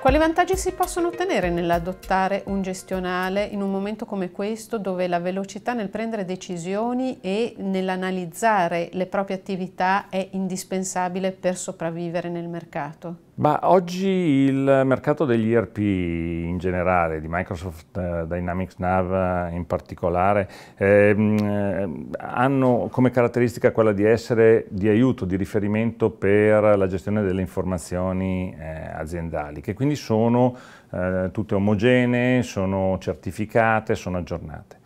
Quali vantaggi si possono ottenere nell'adottare un gestionale in un momento come questo dove la velocità nel prendere decisioni e nell'analizzare le proprie attività è indispensabile per sopravvivere nel mercato? Ma oggi il mercato degli ERP in generale, di Microsoft eh, Dynamics Nav eh, in particolare, ehm, eh, hanno come caratteristica quella di essere di aiuto, di riferimento per la gestione delle informazioni eh, aziendali, che quindi sono eh, tutte omogenee, sono certificate, sono aggiornate.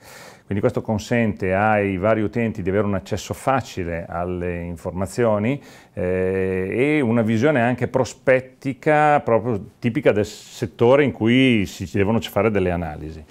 Quindi questo consente ai vari utenti di avere un accesso facile alle informazioni eh, e una visione anche prospettica proprio tipica del settore in cui si devono fare delle analisi.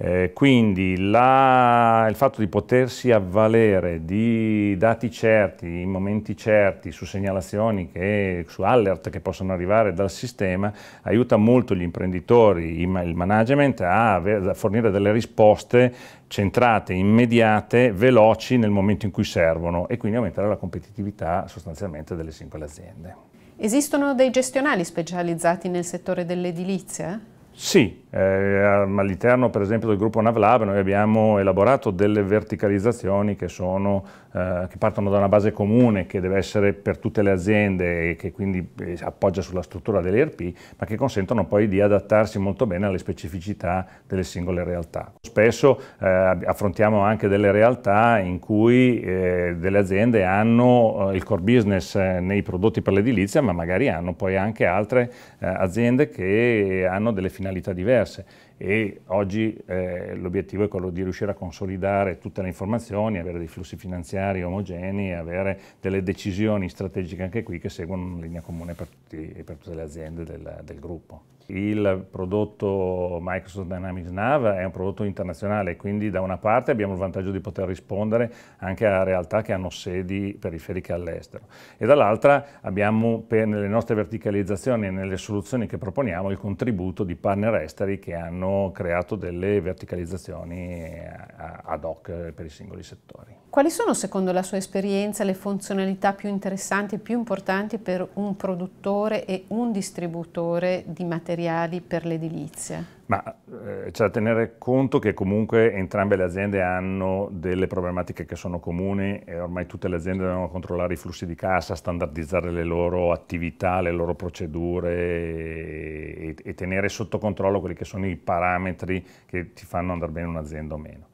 Eh, quindi la, il fatto di potersi avvalere di dati certi, in momenti certi, su segnalazioni, che, su alert che possono arrivare dal sistema, aiuta molto gli imprenditori, il management a, a fornire delle risposte centrate, immediate, veloci nel momento in cui servono e quindi aumentare la competitività sostanzialmente delle singole aziende. Esistono dei gestionali specializzati nel settore dell'edilizia? Sì, eh, all'interno per esempio del gruppo Navlab noi abbiamo elaborato delle verticalizzazioni che, sono, eh, che, partono da una base comune che deve essere per tutte le aziende e che quindi eh, appoggia sulla struttura dell'ERP, ma che consentono poi di adattarsi molto bene alle specificità delle singole realtà. Spesso eh, affrontiamo anche delle realtà in cui eh, delle aziende hanno il core business nei prodotti per l'edilizia, ma magari hanno poi anche altre aziende che hanno delle finalità finalità diverse e oggi eh, l'obiettivo è quello di riuscire a consolidare tutte le informazioni, avere dei flussi finanziari omogenei, avere delle decisioni strategiche anche qui che seguono una linea comune per, tutti, per tutte le aziende del, del, gruppo. Il prodotto Microsoft Dynamics Nav è un prodotto internazionale, quindi da una parte abbiamo il vantaggio di poter rispondere anche a realtà che hanno sedi periferiche all'estero e dall'altra abbiamo per, nelle nostre verticalizzazioni e nelle soluzioni che proponiamo il contributo di partner esteri che hanno creato delle verticalizzazioni eh, ad hoc per i singoli settori. Quali sono secondo la sua esperienza le funzionalità più interessanti e più importanti per un produttore e un distributore di materiali per l'edilizia? Ma eh, c'è da tenere conto che comunque entrambe le aziende hanno delle problematiche che sono comuni e ormai tutte le aziende devono controllare i flussi di cassa, standardizzare le loro attività, le loro procedure e, e tenere sotto controllo quelli che sono i parametri che ti fanno andare bene un'azienda o meno.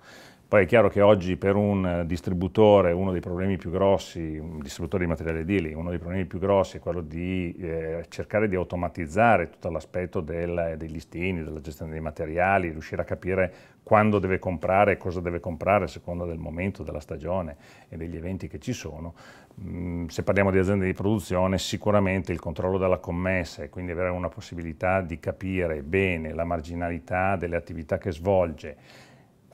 Poi è chiaro che oggi per un eh, distributore uno dei problemi più grossi, un distributore di materiale edili, uno dei problemi più grossi è quello di eh, cercare di automatizzare tutto l'aspetto dei eh, listini, della gestione dei materiali, riuscire a capire quando deve comprare e cosa deve comprare a seconda del momento, della stagione e degli eventi che ci sono. Mm, se parliamo di aziende di produzione sicuramente il controllo della commessa e quindi avere una possibilità di capire bene la marginalità delle attività che svolge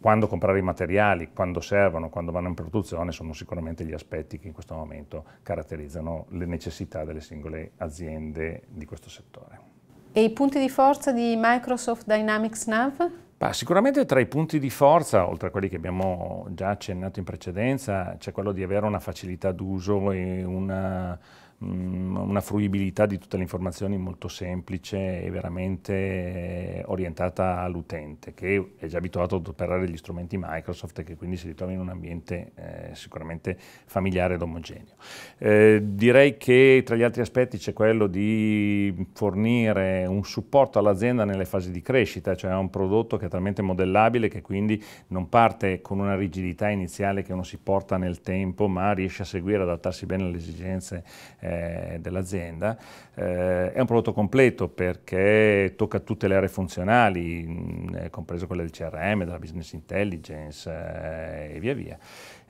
quando comprare i materiali, quando servono, quando vanno in produzione, sono sicuramente gli aspetti che in questo momento caratterizzano le necessità delle singole aziende di questo settore. E i punti di forza di Microsoft Dynamics Nav? Bah, sicuramente tra i punti di forza, oltre a quelli che abbiamo già accennato in precedenza, c'è quello di avere una facilità d'uso e una Mm, una fruibilità di tutte le informazioni molto semplice e veramente eh, orientata all'utente che è già abituato ad operare gli strumenti Microsoft e che quindi si ritrova in un ambiente eh, sicuramente familiare ed omogeneo. Eh, direi che tra gli altri aspetti c'è quello di fornire un supporto all'azienda nelle fasi di crescita, cioè un prodotto che è talmente modellabile che quindi non parte con una rigidità iniziale che uno si porta nel tempo ma riesce a seguire, adattarsi bene alle esigenze eh, eh, dell'azienda. Eh, è un prodotto completo perché tocca tutte le aree funzionali, mh, mm, eh, compreso quelle del CRM, della business intelligence eh, e via via.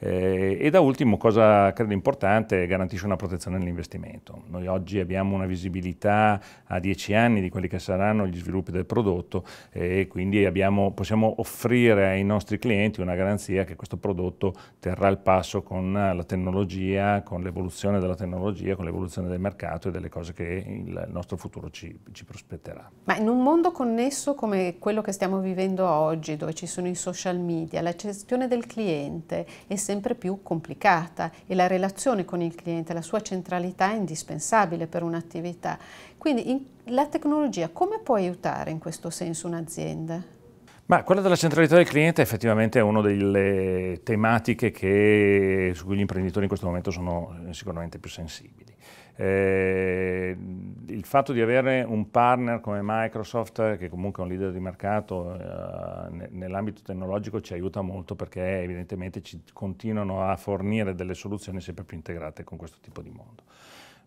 Eh, e da ultimo, cosa credo importante, garantisce una protezione nell'investimento. Noi oggi abbiamo una visibilità a 10 anni di quelli che saranno gli sviluppi del prodotto e quindi abbiamo, possiamo offrire ai nostri clienti una garanzia che questo prodotto terrà il passo con la tecnologia, con l'evoluzione della tecnologia, con le dell'evoluzione del mercato e delle cose che il nostro futuro ci, ci prospetterà. Ma in un mondo connesso come quello che stiamo vivendo oggi, dove ci sono i social media, la gestione del cliente è sempre più complicata e la relazione con il cliente, la sua centralità è indispensabile per un'attività. Quindi in, la tecnologia come può aiutare in questo senso un'azienda? Ma quella della centralità del cliente è effettivamente una delle tematiche che, su cui gli imprenditori in questo momento sono eh, sicuramente più sensibili. Eh, il fatto di avere un partner come Microsoft, che comunque è un leader di mercato eh, nell'ambito tecnologico, ci aiuta molto perché evidentemente ci continuano a fornire delle soluzioni sempre più integrate con questo tipo di mondo.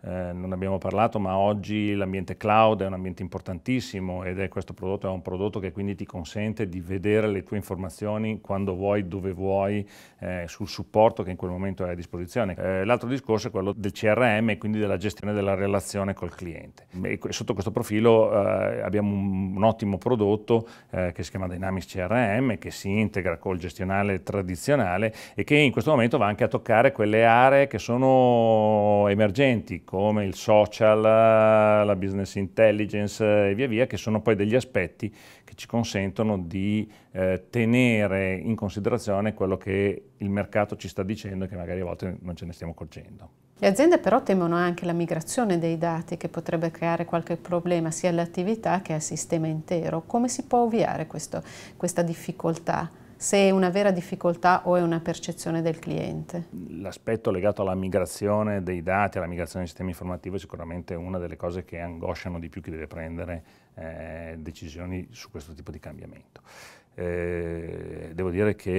Eh, non abbiamo parlato, ma oggi l'ambiente cloud è un ambiente importantissimo ed è questo prodotto è un prodotto che quindi ti consente di vedere le tue informazioni quando vuoi, dove vuoi, eh, sul supporto che in quel momento hai a disposizione. Eh, l'altro discorso è quello del CRM e quindi della gestione della relazione col cliente. E sotto questo profilo eh, abbiamo un, un, ottimo prodotto eh, che si chiama Dynamics CRM che si integra col gestionale tradizionale e che in questo momento va anche a toccare quelle aree che sono emergenti come il social, eh, la business intelligence eh, e via via, che sono poi degli aspetti che ci consentono di eh, tenere in considerazione quello che il mercato ci sta dicendo e che magari a volte non ce ne stiamo accorgendo. Le aziende però temono anche la migrazione dei dati che potrebbe creare qualche problema sia all'attività che al sistema intero. Come si può ovviare questo, questa difficoltà? se è una vera difficoltà o è una percezione del cliente. L'aspetto legato alla migrazione dei dati, alla migrazione del sistema informativo è sicuramente una delle cose che angosciano di più chi deve prendere eh, decisioni su questo tipo di cambiamento. Eh, devo dire che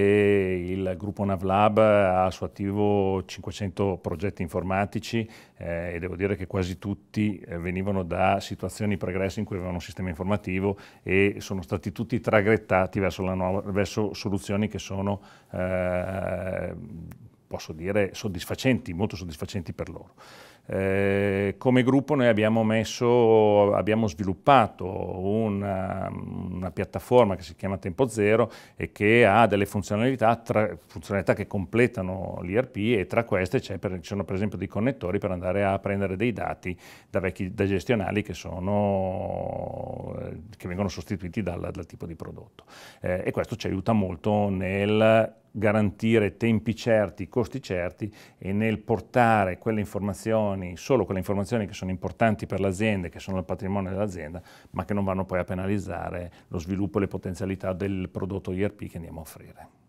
il gruppo Navlab ha a suo attivo 500 progetti informatici eh, e devo dire che quasi tutti eh, venivano da situazioni pregresse in cui avevano un sistema informativo e sono stati tutti traghettati verso, nuova, verso soluzioni che sono eh, posso dire soddisfacenti, molto soddisfacenti per loro. Eh, come gruppo noi abbiamo, messo, abbiamo sviluppato una, um, una, piattaforma che si chiama Tempo Zero e che ha delle funzionalità, tra, funzionalità che completano l'IRP e tra queste per, ci sono per esempio dei connettori per andare a prendere dei dati da, vecchi, da gestionali che, sono, eh, che, vengono sostituiti dal, dal tipo di prodotto. Eh, e questo ci aiuta molto nel garantire tempi certi, costi certi e nel portare quelle informazioni, solo quelle informazioni che sono importanti per l'azienda, che sono il patrimonio dell'azienda, ma che non vanno poi a penalizzare lo sviluppo e le potenzialità del prodotto IRP che andiamo a offrire.